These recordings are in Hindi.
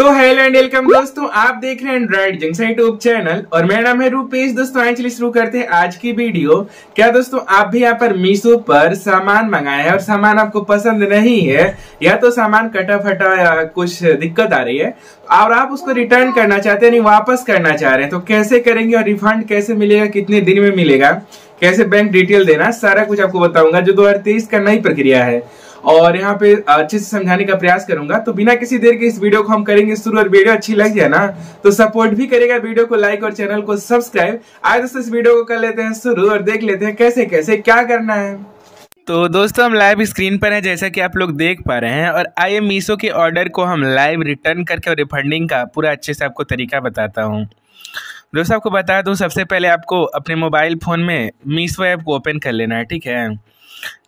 तो हेलो एंड वेलकम दोस्तों आप देख रहे हैं एंड्रॉइड जंक्शन यूट्यूब चैनल और मेरा नाम है रूपेश दोस्तों आज चलिए शुरू करते हैं आज की वीडियो क्या दोस्तों आप भी यहाँ पर मीशो पर सामान मंगाए और सामान आपको पसंद नहीं है या तो सामान कटा फटा या कुछ दिक्कत आ रही है और आप उसको रिटर्न करना चाहते हैं वापस करना चाह रहे हैं तो कैसे करेंगे और रिफंड कैसे मिलेगा कितने दिन में मिलेगा कैसे बैंक डिटेल देना सारा कुछ आपको बताऊंगा जो दो का नई प्रक्रिया है और यहाँ पे अच्छे से समझाने का प्रयास करूंगा तो बिना किसी देर के इस वीडियो को हम करेंगे शुरू और वीडियो अच्छी लग जाए ना तो सपोर्ट भी करेगा वीडियो को लाइक और चैनल को सब्सक्राइब आज दोस्तों इस वीडियो को कर लेते हैं शुरू और देख लेते हैं कैसे कैसे क्या करना है तो दोस्तों हम लाइव स्क्रीन पर हैं जैसा कि आप लोग देख पा रहे हैं और आई एम मीशो के ऑर्डर को हम लाइव रिटर्न करके और रिफंडिंग का पूरा अच्छे से आपको तरीका बताता हूँ दोस्तों आपको बता दूँ सबसे पहले आपको अपने मोबाइल फ़ोन में मीसो ऐप को ओपन कर लेना है ठीक है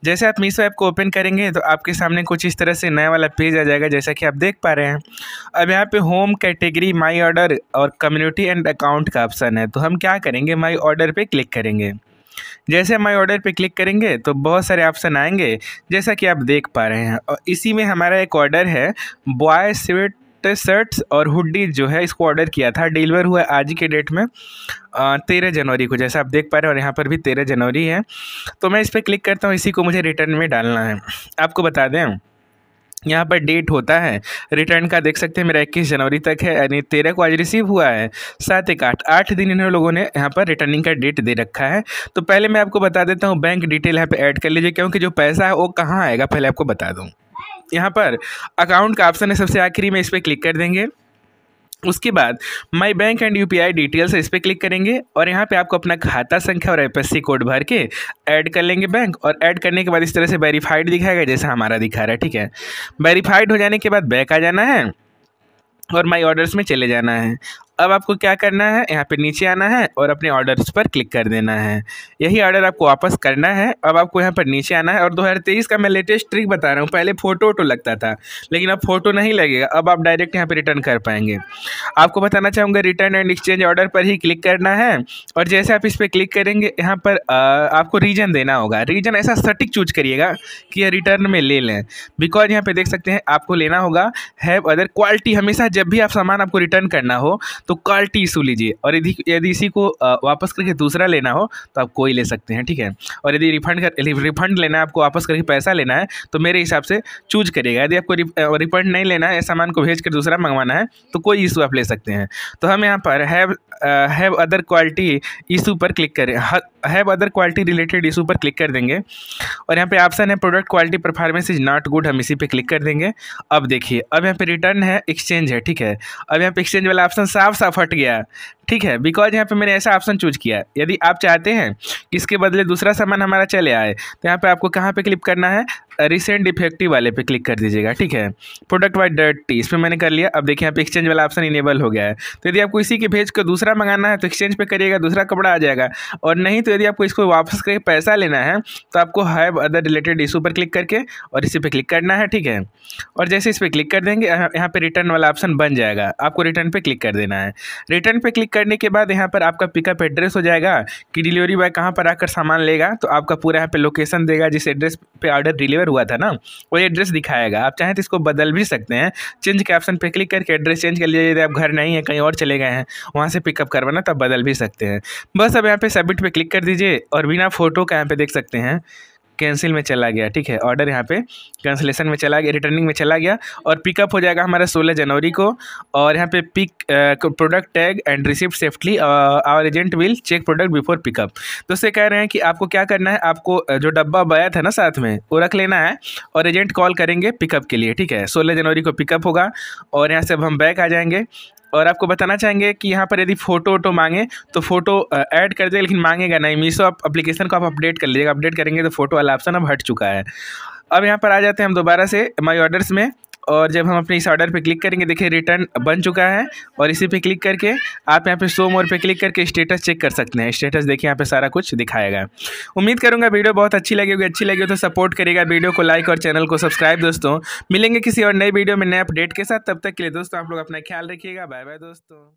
जैसे आप मीसो ऐप को ओपन करेंगे तो आपके सामने कुछ इस तरह से नया वाला पेज आ जाएगा जैसा कि आप देख पा रहे हैं अब यहाँ पे होम कैटेगरी माय ऑर्डर और कम्युनिटी एंड अकाउंट का ऑप्शन है तो हम क्या करेंगे माय ऑर्डर पे क्लिक करेंगे जैसे माई ऑर्डर पे क्लिक करेंगे तो बहुत सारे ऑप्शन आएंगे जैसा कि आप देख पा रहे हैं और इसी में हमारा एक ऑर्डर है बॉय स्वीट टेस्ट शर्ट्स और हुडी जो है इसको ऑर्डर किया था डिलीवर हुआ आज के डेट में तेरह जनवरी को जैसा आप देख पा रहे हैं और यहाँ पर भी तेरह जनवरी है तो मैं इस पर क्लिक करता हूँ इसी को मुझे रिटर्न में डालना है आपको बता दें यहाँ पर डेट होता है रिटर्न का देख सकते हैं मेरा इक्कीस जनवरी तक है यानी तेरह को आज रिसीव हुआ है सात एक आठ आठ दिन इन्होंने लोगों ने यहाँ पर रिटर्निंग का डेट दे रखा है तो पहले मैं आपको बता देता हूँ बैंक डिटेल यहाँ पे ऐड कर लीजिए क्योंकि जो पैसा है वो कहाँ आएगा पहले आपको बता दूँ यहाँ पर अकाउंट का ऑप्शन है सबसे आखिरी में इस पर क्लिक कर देंगे उसके बाद my bank and U P I details इस पर क्लिक करेंगे और यहाँ पे आपको अपना खाता संख्या और एफ एस सी कोड भर के ऐड कर लेंगे बैंक और ऐड करने के बाद इस तरह से वेरीफाइड दिखाएगा जैसा हमारा दिखा रहा है ठीक है वेरीफाइड हो जाने के बाद बैक आ जाना है और माई ऑर्डर्स में चले जाना है अब आपको क्या करना है यहाँ पे नीचे आना है और अपने ऑर्डर्स पर क्लिक कर देना है यही ऑर्डर आपको वापस करना है अब आपको यहाँ पर नीचे आना है और 2023 का मैं लेटेस्ट ट्रिक बता रहा हूँ पहले फ़ोटो तो वोटो लगता था लेकिन अब फ़ोटो नहीं लगेगा अब आप डायरेक्ट यहाँ पर रिटर्न कर पाएंगे आपको बताना चाहूँगा रिटर्न एंड एक्सचेंज ऑर्डर पर ही क्लिक करना है और जैसे आप इस पर क्लिक करेंगे यहाँ पर आपको रीजन देना होगा रीजन ऐसा सटीक चूज करिएगा कि यह रिटर्न में ले लें बिकॉज यहाँ पर देख सकते हैं आपको लेना होगा हैव अदर क्वालिटी हमेशा जब भी आप सामान आपको रिटर्न करना हो तो टी इशू लीजिए और यदि यदि इसी को वापस करके दूसरा लेना हो तो आप कोई ले सकते हैं ठीक है और यदि रिफंड कर रिफंड लेना है आपको वापस करके पैसा लेना है तो मेरे हिसाब से चूज करिएगा यदि आपको रिफंड नहीं लेना है सामान को भेज कर दूसरा मंगवाना है तो कोई इशू आप ले सकते हैं तो हम यहाँ पर have have other quality issue पर क्लिक करें have other quality related issue पर क्लिक कर देंगे और यहाँ पे ऑप्शन है product quality performance is not good हम इसी पे क्लिक कर देंगे अब देखिए अब यहाँ पे रिटर्न है एक्सचेंज है ठीक है अब यहाँ पे एक्सचेंज वाला ऑप्शन साफ साफ साफ हट गया ठीक है बिकॉज यहाँ पे मैंने ऐसा ऑप्शन चूज किया है यदि आप चाहते हैं कि इसके बदले दूसरा सामान हमारा चले आए तो यहाँ पे आपको कहाँ पे क्लिक करना है रिसेंट डिफेक्टिव वाले पे क्लिक कर दीजिएगा ठीक है प्रोडक्ट वाइज डर्टी इस पर मैंने कर लिया अब देखिए यहाँ पे एक्सचेंज वाला ऑप्शन इनेबल हो गया है तो यदि आपको इसी के भेज कर दूसरा मंगाना है तो एक्सचेंज पर करिएगा दूसरा कपड़ा आ जाएगा और नहीं तो यदि आपको इसको वापस करके पैसा लेना है तो आपको हैव अदर रिलेटेड इशू पर क्लिक करके और इसी पर क्लिक करना है ठीक है और जैसे इस पर क्लिक कर देंगे यहाँ पर रिटर्न वाला ऑप्शन बन जाएगा आपको रिटर्न पर क्लिक कर देना है है रिटर्न पे क्लिक करने के बाद यहाँ पर आपका पिकअप एड्रेस हो जाएगा कि डिलीवरी बॉय कहाँ पर आकर सामान लेगा तो आपका पूरा यहाँ पे लोकेशन देगा जिस एड्रेस पे ऑर्डर डिलीवर हुआ था ना वो एड्रेस दिखाएगा आप चाहें तो इसको बदल भी सकते हैं चेंज के ऑप्शन पर क्लिक करके एड्रेस चेंज कर लीजिए यदि आप घर नहीं है कहीं और चले गए हैं वहाँ से पिकअप करवाना तो बदल भी सकते हैं बस अब यहाँ पर सबमिट पर क्लिक कर दीजिए और बिना फोटो का यहाँ पर देख सकते हैं कैंसिल में चला गया ठीक है ऑर्डर यहाँ पे कैंसिलेशन में चला गया रिटर्निंग में चला गया और पिकअप हो जाएगा हमारा सोलह जनवरी को और यहाँ पे pick product tag and receipt safely our agent will check product before pickup तो उससे कह रहे हैं कि आपको क्या करना है आपको जो डब्बा बया था ना साथ में वो रख लेना है और एजेंट कॉल करेंगे पिकअप के लिए ठीक है सोलह जनवरी को पिकअप होगा और यहाँ से अब हम बैक आ जाएंगे और आपको बताना चाहेंगे कि यहाँ पर यदि फ़ोटो वोटो मांगे तो फ़ोटो ऐड कर देगा लेकिन मांगेगा नहीं मीशो आप अप्लीकेशन को आप अपडेट कर लीजिएगा अपडेट करेंगे तो फ़ोटो वाला ऑप्शन अब हट चुका है अब यहाँ पर आ जाते हैं हम दोबारा से माई ऑर्डर्स में और जब हम अपने इस ऑर्डर पे क्लिक करेंगे देखिए रिटर्न बन चुका है और इसी पे क्लिक करके आप यहाँ पे सो मोर पे क्लिक करके स्टेटस चेक कर सकते हैं स्टेटस देखिए यहाँ पे सारा कुछ दिखाएगा उम्मीद करूँगा वीडियो बहुत अच्छी लगी होगी अच्छी लगी हो तो सपोर्ट करेगा वीडियो को लाइक और चैनल को सब्सक्राइब दोस्तों मिलेंगे किसी और नई वीडियो में नए अपडेट के साथ तब तक के लिए दोस्तों आप लोग अपना ख्याल रखिएगा बाय बाय दोस्तों